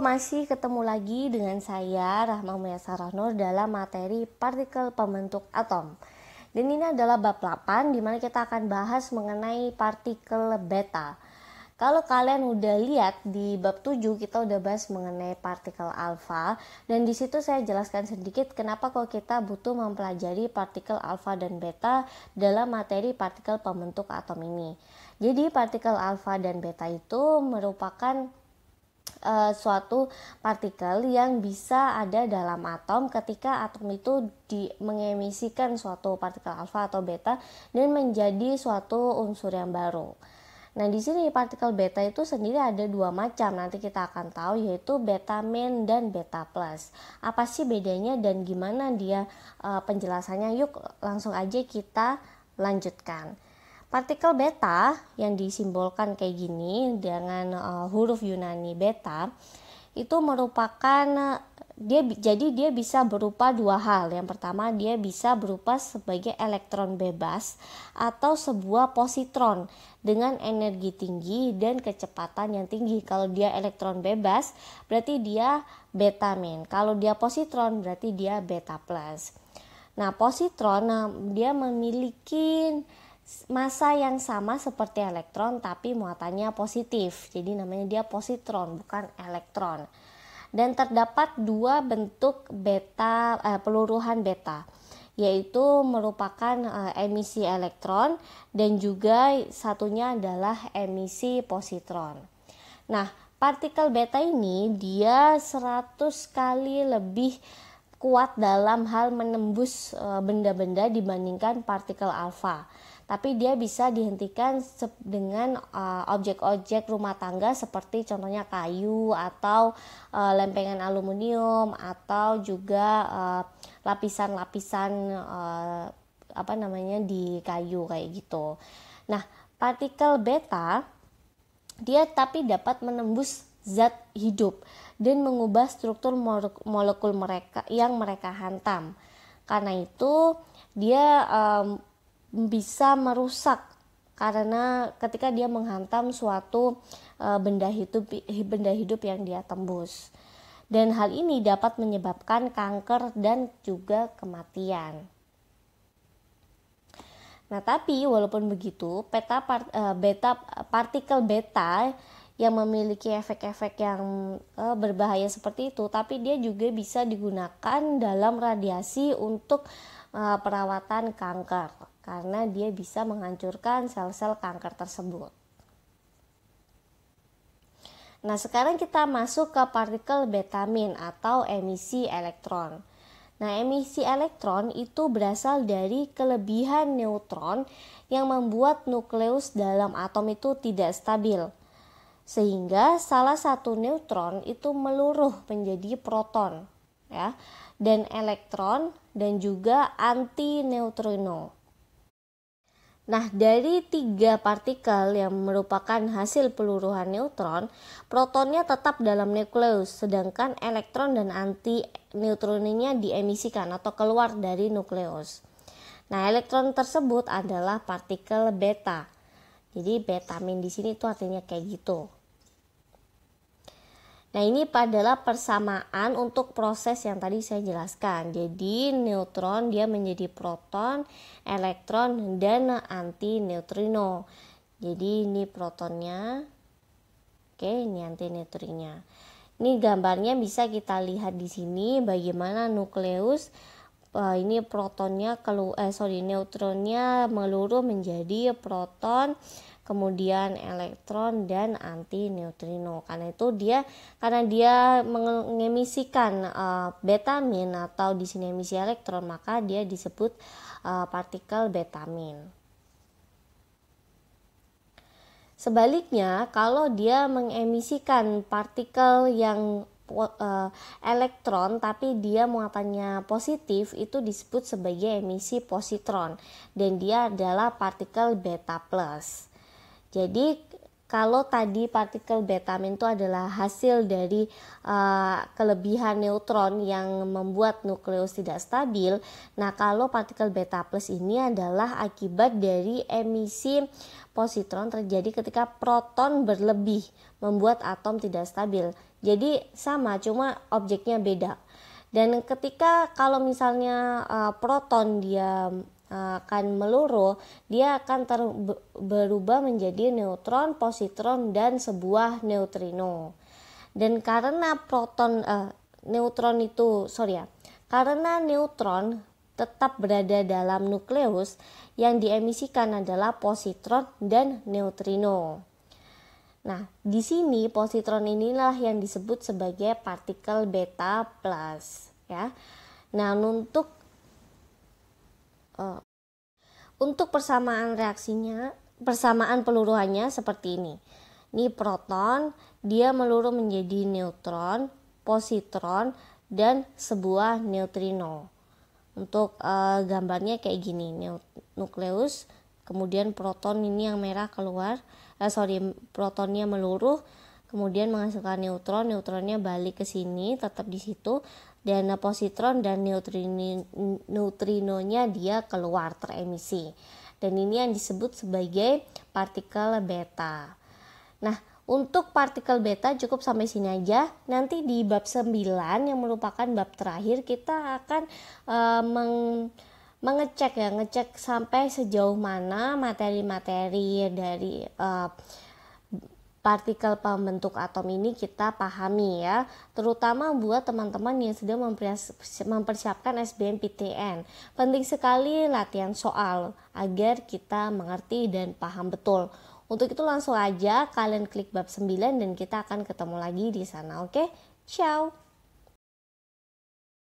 masih ketemu lagi dengan saya Rahma Muyasarah Nur dalam materi partikel pembentuk atom. Dan ini adalah bab 8 di mana kita akan bahas mengenai partikel beta. Kalau kalian udah lihat di bab 7 kita udah bahas mengenai partikel alfa dan di situ saya jelaskan sedikit kenapa kok kita butuh mempelajari partikel alfa dan beta dalam materi partikel pembentuk atom ini. Jadi partikel alfa dan beta itu merupakan uh, suatu partikel yang bisa ada dalam atom ketika atom itu di, mengemisikan suatu partikel alfa atau beta dan menjadi suatu unsur yang baru. Nah, di sini partikel beta itu sendiri ada dua macam. Nanti kita akan tahu yaitu beta main dan beta plus. Apa sih bedanya dan gimana dia uh, penjelasannya? Yuk langsung aja kita lanjutkan. Partikel beta yang disimbolkan kayak gini dengan uh, huruf Yunani beta itu merupakan eh, dia jadi dia bisa berupa dua hal. Yang pertama dia bisa berupa sebagai elektron bebas atau sebuah positron dengan energi tinggi dan kecepatan yang tinggi. Kalau dia elektron bebas berarti dia beta min. Kalau dia positron berarti dia beta plus. Nah, positron eh, dia memiliki massa yang sama seperti elektron tapi muatannya positif. Jadi namanya dia positron bukan elektron. Dan terdapat dua bentuk beta eh, peluruhan beta yaitu merupakan eh, emisi elektron dan juga satunya adalah emisi positron. Nah, partikel beta ini dia 100 kali lebih kuat dalam hal menembus eh, benda-benda dibandingkan partikel alfa tapi dia bisa dihentikan dengan eh, objek-objek rumah tangga seperti contohnya kayu atau uh, lempengan aluminium atau juga eh, lapisan-lapisan apa namanya di kayu kayak gitu. Nah, partikel beta dia tapi dapat menembus zat hidup dan mengubah struktur molekul mereka yang mereka hantam. Karena itu dia um, bisa merusak karena ketika dia menghantam suatu eh, benda hidup benda hidup yang dia tembus. Dan hal ini dapat menyebabkan kanker dan juga kematian. Nah, tapi walaupun begitu, peta part, eh, beta partikel beta yang memiliki efek-efek yang eh, berbahaya seperti itu, tapi dia juga bisa digunakan dalam radiasi untuk perawatan kanker karena dia bisa menghancurkan sel-sel kanker tersebut. Nah, sekarang kita masuk ke partikel betamin atau emisi elektron. Nah, emisi elektron itu berasal dari kelebihan neutron yang membuat nukleus dalam atom itu tidak stabil. Sehingga salah satu neutron itu meluruh menjadi proton, ya. Dan elektron dan juga antineutrino. Nah, dari tiga partikel yang merupakan hasil peluruhan neutron, protonnya tetap dalam nukleus, sedangkan elektron dan anti neutroninnya diemisikan atau keluar dari nukleus. Nah, elektron tersebut adalah partikel beta. Jadi, beta di sini itu artinya kayak gitu. Nah, ini adalah persamaan untuk proses yang tadi saya jelaskan. Jadi, neutron dia menjadi proton, elektron, dan anti neutrino. Jadi, ini protonnya. Oke, ini anti neutrinya Ini gambarnya bisa kita lihat di sini bagaimana nukleus eh, ini protonnya kalau eh sorry neutronnya meluruh menjadi proton kemudian elektron dan anti neutrino karena itu dia karena dia mengemisikan uh, eh, betamin atau di sini emisi elektron maka dia disebut uh, partikel betamin. Sebaliknya, kalau dia mengemisikan partikel yang eh, elektron tapi dia muatannya positif itu disebut sebagai emisi positron dan dia adalah partikel beta plus. Jadi kalau tadi partikel betamin itu adalah hasil dari uh, kelebihan neutron yang membuat nukleus tidak stabil. Nah, kalau partikel beta plus ini adalah akibat dari emisi positron terjadi ketika proton berlebih membuat atom tidak stabil. Jadi sama, cuma objeknya beda. Dan ketika kalau misalnya uh, proton dia akan meluruh, dia akan ter berubah menjadi neutron, positron, dan sebuah neutrino. Dan karena proton uh, neutron itu, sorry ya, karena neutron tetap berada dalam nukleus, yang diemisikan adalah positron dan neutrino. Nah, di sini positron inilah yang disebut sebagai partikel beta plus, ya. Nah, untuk Eh, untuk persamaan reaksinya, persamaan peluruhannya seperti ini. Ini proton, dia meluruh menjadi neutron, positron, dan sebuah neutrino. Untuk e, gambarnya kayak gini, nukleus, kemudian proton ini yang merah keluar, eh, sorry, protonnya meluruh, kemudian menghasilkan neutron neutronnya balik ke sini tetap di situ dan positron dan neutrino neutrinonya dia keluar teremisi dan ini yang disebut sebagai partikel beta nah untuk partikel beta cukup sampai sini aja. Nanti di bab 9 yang merupakan bab terakhir kita akan uh, meng mengecek ya, ngecek sampai sejauh mana materi-materi dari uh, partikel pembentuk atom ini kita pahami ya, terutama buat teman-teman yang sedang mempersiapkan SBMPTN. Penting sekali latihan soal agar kita mengerti dan paham betul. Untuk itu langsung aja kalian klik bab 9 dan kita akan ketemu lagi di sana, oke? Ciao.